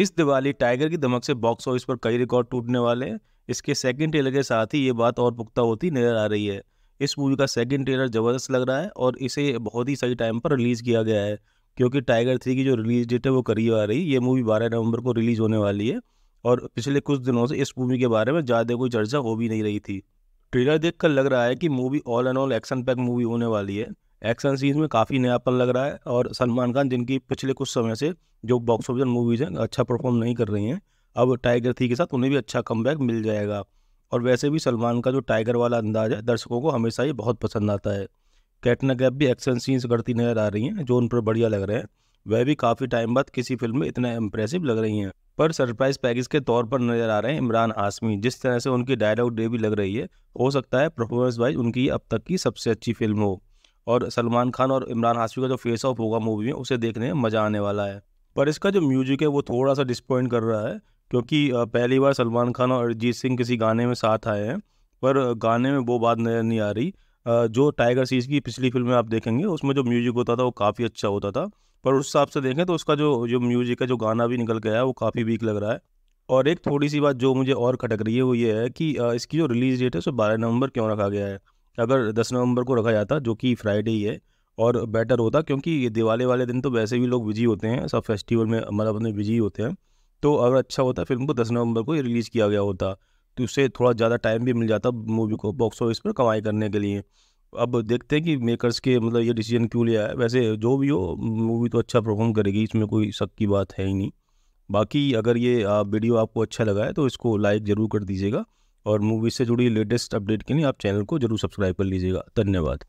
इस दिवाली टाइगर की धमक से बॉक्स ऑफिस पर कई रिकॉर्ड टूटने वाले हैं इसके सेकंड ट्रेलर के साथ ही ये बात और पुख्ता होती नजर आ रही है इस मूवी का सेकंड ट्रेलर ज़बरदस्त लग रहा है और इसे बहुत ही सही टाइम पर रिलीज़ किया गया है क्योंकि टाइगर थ्री की जो रिलीज डेट है वो करीब आ रही है ये मूवी बारह नवंबर को रिलीज़ होने वाली है और पिछले कुछ दिनों से इस मूवी के बारे में ज़्यादा कोई चर्चा हो भी नहीं रही थी ट्रेलर देखकर लग रहा है कि movie all and all action pack movie होने वाली है एक्शन सीन्स में काफ़ी नयापन लग रहा है और सलमान खान जिनकी पिछले कुछ समय से जो बॉक्स ऑफिस मूवीज़ हैं अच्छा परफॉर्म नहीं कर रही हैं अब टाइगर थ्री के साथ उन्हें भी अच्छा कम मिल जाएगा और वैसे भी सलमान का जो टाइगर वाला अंदाज है दर्शकों को हमेशा ही बहुत पसंद आता है कैटना कैप भी एक्शन सीन्स करती नजर आ रही हैं जो उन पर बढ़िया लग रहे हैं वह भी काफ़ी टाइम बाद किसी फिल्म में इतना इम्प्रेसिव लग रही हैं पर सरप्राइज पैकेज के तौर पर नजर आ रहे हैं इमरान आसमी जिस तरह से उनकी डायलॉग डे भी लग रही है हो सकता है परफॉर्मेंस वाइज उनकी अब तक की सबसे अच्छी फिल्म हो और सलमान खान और इमरान हाशमी का जो फेस ऑफ होगा मूवी में उसे देखने में मज़ा आने वाला है पर इसका जो म्यूजिक है वो थोड़ा सा डिसपॉइंट कर रहा है क्योंकि पहली बार सलमान खान और अरिजीत सिंह किसी गाने में साथ आए हैं पर गाने में वो बात नजर नहीं आ रही जो टाइगर सीज की पिछली फिल्म में आप देखेंगे उसमें जो म्यूजिक होता था वो काफ़ी अच्छा होता था पर उस हिसाब से देखें तो उसका जो जो म्यूजिक है जो गाना भी निकल गया है वो काफ़ी वीक लग रहा है और एक थोड़ी सी बात जो मुझे और खटक रही है वो ये है कि इसकी जो रिलीज़ डेट है उसे बारह नवंबर क्यों रखा गया है अगर दस नवंबर को रखा जाता जो कि फ्राइडे ही है और बेटर होता क्योंकि ये दिवाली वाले दिन तो वैसे भी लोग बिजी होते हैं सब फेस्टिवल में मतलब अपने बिजी होते हैं तो अगर अच्छा होता फिल्म को दस नवंबर को रिलीज़ किया गया होता तो उससे थोड़ा ज़्यादा टाइम भी मिल जाता मूवी को बॉक्स ऑफिस पर कमाई करने के लिए अब देखते हैं कि मेकर्स के मतलब ये डिसीजन क्यों लिया है वैसे जो भी हो मूवी तो अच्छा परफॉर्म करेगी इसमें कोई शक की बात है ही नहीं बाकी अगर ये वीडियो आपको अच्छा लगा है तो इसको लाइक ज़रूर कर दीजिएगा और मूवी से जुड़ी लेटेस्ट अपडेट के लिए आप चैनल को जरूर सब्सक्राइब कर लीजिएगा धन्यवाद